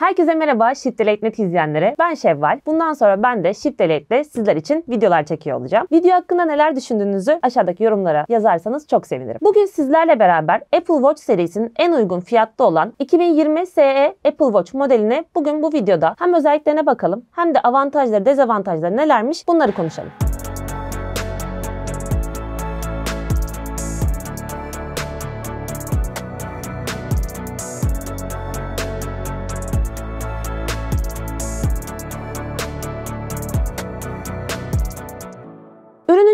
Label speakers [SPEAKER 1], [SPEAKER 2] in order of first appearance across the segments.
[SPEAKER 1] Herkese merhaba Shift net izleyenlere. Ben Şevval. Bundan sonra ben de Shift Delete'de sizler için videolar çekiyor olacağım. Video hakkında neler düşündüğünüzü aşağıdaki yorumlara yazarsanız çok sevinirim. Bugün sizlerle beraber Apple Watch serisinin en uygun fiyatta olan 2020 SE Apple Watch modeline bugün bu videoda hem özelliklerine bakalım hem de avantajları dezavantajları nelermiş bunları konuşalım.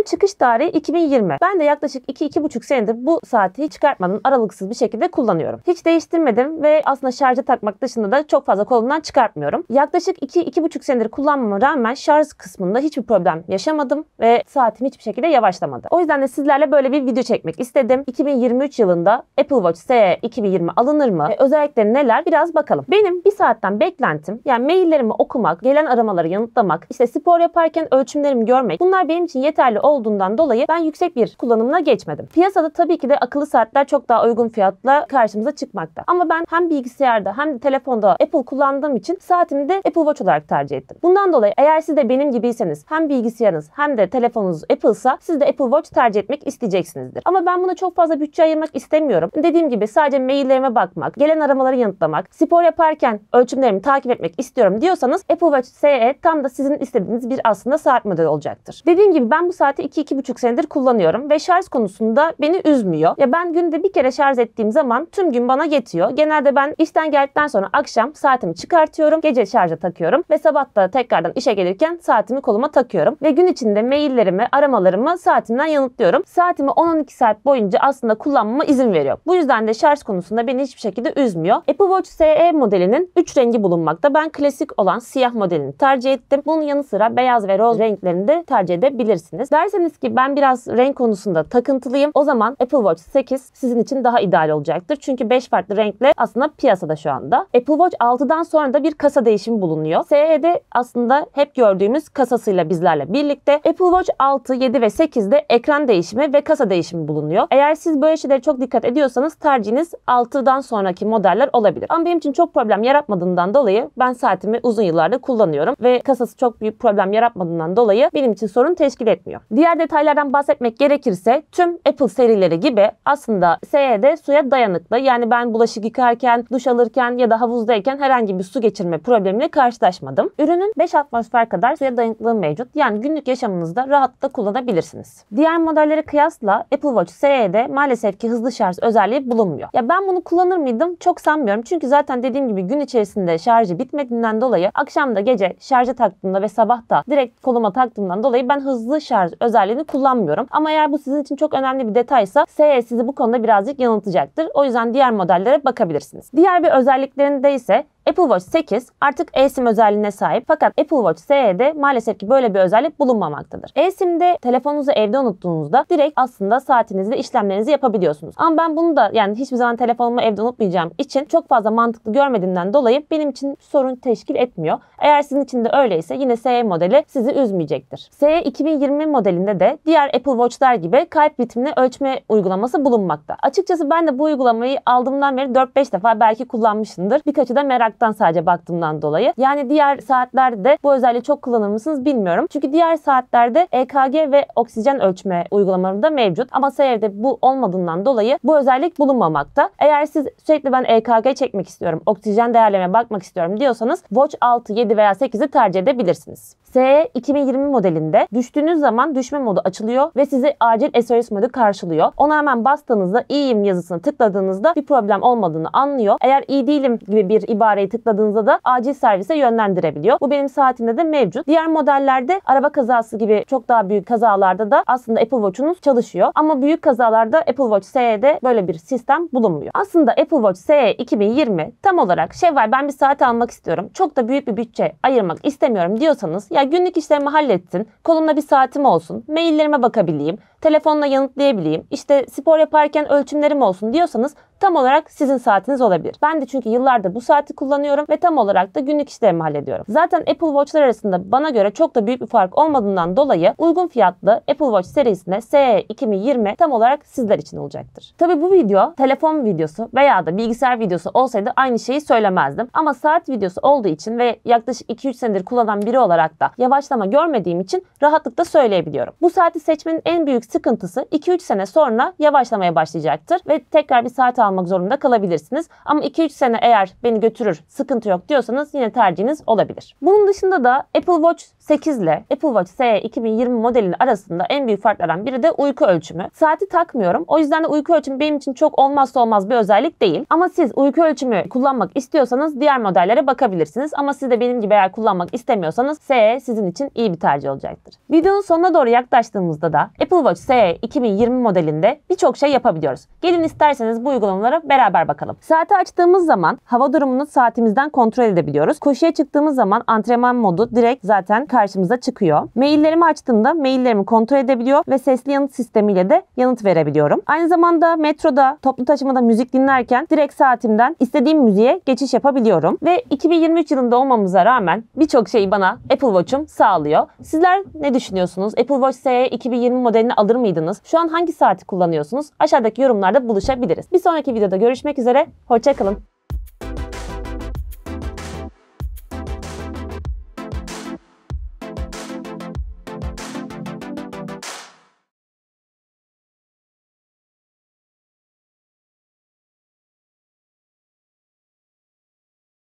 [SPEAKER 1] çıkış tarihi 2020. Ben de yaklaşık 2-2,5 senedir bu saati çıkartmadan aralıksız bir şekilde kullanıyorum. Hiç değiştirmedim ve aslında şarja takmak dışında da çok fazla kolumdan çıkartmıyorum. Yaklaşık 2-2,5 senedir kullanmama rağmen şarj kısmında hiçbir problem yaşamadım ve saatim hiçbir şekilde yavaşlamadı. O yüzden de sizlerle böyle bir video çekmek istedim. 2023 yılında Apple Watch SE 2020 alınır mı? E, özellikleri neler? Biraz bakalım. Benim bir saatten beklentim yani maillerimi okumak, gelen aramaları yanıtlamak, işte spor yaparken ölçümlerimi görmek bunlar benim için yeterli oldu olduğundan dolayı ben yüksek bir kullanımına geçmedim. Piyasada tabii ki de akıllı saatler çok daha uygun fiyatla karşımıza çıkmakta. Ama ben hem bilgisayarda hem de telefonda Apple kullandığım için saatimi de Apple Watch olarak tercih ettim. Bundan dolayı eğer siz de benim gibiyseniz hem bilgisayarınız hem de telefonunuz Apple'sa siz de Apple Watch tercih etmek isteyeceksinizdir. Ama ben buna çok fazla bütçe ayırmak istemiyorum. Dediğim gibi sadece maillerime bakmak, gelen aramaları yanıtlamak, spor yaparken ölçümlerimi takip etmek istiyorum diyorsanız Apple Watch SE tam da sizin istediğiniz bir aslında saat modeli olacaktır. Dediğim gibi ben bu saat zaten 2-2,5 senedir kullanıyorum ve şarj konusunda beni üzmüyor. Ya ben günde bir kere şarj ettiğim zaman tüm gün bana yetiyor. Genelde ben işten geldikten sonra akşam saatimi çıkartıyorum, gece şarja takıyorum ve sabah da tekrardan işe gelirken saatimi koluma takıyorum ve gün içinde maillerimi, aramalarımı saatimden yanıtlıyorum. Saatimi 10-12 saat boyunca aslında kullanmama izin veriyor. Bu yüzden de şarj konusunda beni hiçbir şekilde üzmüyor. Apple Watch SE modelinin 3 rengi bulunmakta. Ben klasik olan siyah modelini tercih ettim. Bunun yanı sıra beyaz ve roz renklerini de tercih edebilirsiniz. Der Derseniz ki ben biraz renk konusunda takıntılıyım. O zaman Apple Watch 8 sizin için daha ideal olacaktır. Çünkü 5 farklı renkle aslında piyasada şu anda. Apple Watch 6'dan sonra da bir kasa değişimi bulunuyor. SE'de aslında hep gördüğümüz kasasıyla bizlerle birlikte Apple Watch 6, 7 ve 8'de ekran değişimi ve kasa değişimi bulunuyor. Eğer siz böyle şeylere çok dikkat ediyorsanız tercihiniz 6'dan sonraki modeller olabilir. Ama benim için çok problem yaratmadığından dolayı ben saatimi uzun yıllarda kullanıyorum ve kasası çok büyük problem yaratmadığından dolayı benim için sorun teşkil etmiyor. Diğer detaylardan bahsetmek gerekirse tüm Apple serileri gibi aslında SE de suya dayanıklı. Yani ben bulaşık yıkarken, duş alırken ya da havuzdayken herhangi bir su geçirme problemiyle karşılaşmadım. Ürünün 5 atmosfer kadar suya dayanıklılığı mevcut. Yani günlük yaşamınızda rahatlıkla kullanabilirsiniz. Diğer modellere kıyasla Apple Watch SE'de maalesef ki hızlı şarj özelliği bulunmuyor. Ya ben bunu kullanır mıydım? Çok sanmıyorum. Çünkü zaten dediğim gibi gün içerisinde şarjı bitmediğinden dolayı akşam da gece şarja taktığımda ve sabah da direkt koluma taktığımdan dolayı ben hızlı şarj özelliğini kullanmıyorum. Ama eğer bu sizin için çok önemli bir detaysa SE sizi bu konuda birazcık yanıltacaktır. O yüzden diğer modellere bakabilirsiniz. Diğer bir özelliklerinde ise Apple Watch 8 artık eSIM özelliğine sahip fakat Apple Watch SE'de maalesef ki böyle bir özellik bulunmamaktadır. eSIM'de telefonunuzu evde unuttuğunuzda direkt aslında saatinizle işlemlerinizi yapabiliyorsunuz. Ama ben bunu da yani hiçbir zaman telefonumu evde unutmayacağım için çok fazla mantıklı görmediğimden dolayı benim için sorun teşkil etmiyor. Eğer sizin için de öyleyse yine SE modeli sizi üzmeyecektir. SE 2020 modelinde de diğer Apple Watch'lar gibi kalp ritmini ölçme uygulaması bulunmakta. Açıkçası ben de bu uygulamayı aldığımdan beri 4-5 defa belki kullanmışımdır. Birkaçı da merak uzaktan sadece baktığımdan dolayı. Yani diğer saatlerde bu özelliği çok kullanır mısınız bilmiyorum. Çünkü diğer saatlerde EKG ve oksijen ölçme uygulamaları da mevcut. Ama Seyr'de bu olmadığından dolayı bu özellik bulunmamakta. Eğer siz sürekli ben EKG çekmek istiyorum, oksijen değerlerine bakmak istiyorum diyorsanız Watch 6, 7 veya 8'i tercih edebilirsiniz. SE 2020 modelinde düştüğünüz zaman düşme modu açılıyor ve sizi acil SOS modu karşılıyor. Ona hemen bastığınızda iyiyim yazısını tıkladığınızda bir problem olmadığını anlıyor. Eğer iyi değilim gibi bir ibareyi tıkladığınızda da acil servise yönlendirebiliyor. Bu benim saatimde de mevcut. Diğer modellerde araba kazası gibi çok daha büyük kazalarda da aslında Apple Watch'unuz çalışıyor. Ama büyük kazalarda Apple Watch SE'de böyle bir sistem bulunmuyor. Aslında Apple Watch SE 2020 tam olarak Şevval ben bir saat almak istiyorum. Çok da büyük bir bütçe ayırmak istemiyorum diyorsanız ya günlük işlerimi hallettim. kolumda bir saatim olsun. Maillerime bakabileyim. Telefonla yanıtlayabileyim. işte spor yaparken ölçümlerim olsun diyorsanız tam olarak sizin saatiniz olabilir. Ben de çünkü yıllardır bu saati kullanıyorum ve tam olarak da günlük işlerimi hallediyorum. Zaten Apple Watch'lar arasında bana göre çok da büyük bir fark olmadığından dolayı uygun fiyatlı Apple Watch serisinde SE 2020 tam olarak sizler için olacaktır. Tabi bu video telefon videosu veya da bilgisayar videosu olsaydı aynı şeyi söylemezdim. Ama saat videosu olduğu için ve yaklaşık 2-3 senedir kullanan biri olarak da yavaşlama görmediğim için rahatlıkla söyleyebiliyorum. Bu saati seçmenin en büyük sıkıntısı 2-3 sene sonra yavaşlamaya başlayacaktır ve tekrar bir saat almak zorunda kalabilirsiniz. Ama 2-3 sene eğer beni götürür sıkıntı yok diyorsanız yine tercihiniz olabilir. Bunun dışında da Apple Watch 8 ile Apple Watch SE 2020 modelinin arasında en büyük farklardan biri de uyku ölçümü. Saati takmıyorum. O yüzden de uyku ölçümü benim için çok olmazsa olmaz bir özellik değil. Ama siz uyku ölçümü kullanmak istiyorsanız diğer modellere bakabilirsiniz. Ama siz de benim gibi eğer kullanmak istemiyorsanız SE sizin için iyi bir tercih olacaktır. Videonun sonuna doğru yaklaştığımızda da Apple Watch SE 2020 modelinde birçok şey yapabiliyoruz. Gelin isterseniz bu uygulamalara beraber bakalım. Saati açtığımız zaman hava durumunu saatimizden kontrol edebiliyoruz. Koşuya çıktığımız zaman antrenman modu direkt zaten karşımıza çıkıyor. Maillerimi açtığımda maillerimi kontrol edebiliyor ve sesli yanıt sistemiyle de yanıt verebiliyorum. Aynı zamanda metroda, toplu taşımada müzik dinlerken direkt saatimden istediğim müziğe geçiş yapabiliyorum. Ve 2023 yılında olmamıza rağmen birçok şeyi bana Apple Watch uçum sağlıyor. Sizler ne düşünüyorsunuz? Apple Watch SE 2020 modelini alır mıydınız? Şu an hangi saati kullanıyorsunuz? Aşağıdaki yorumlarda buluşabiliriz. Bir sonraki videoda görüşmek üzere. Hoşçakalın.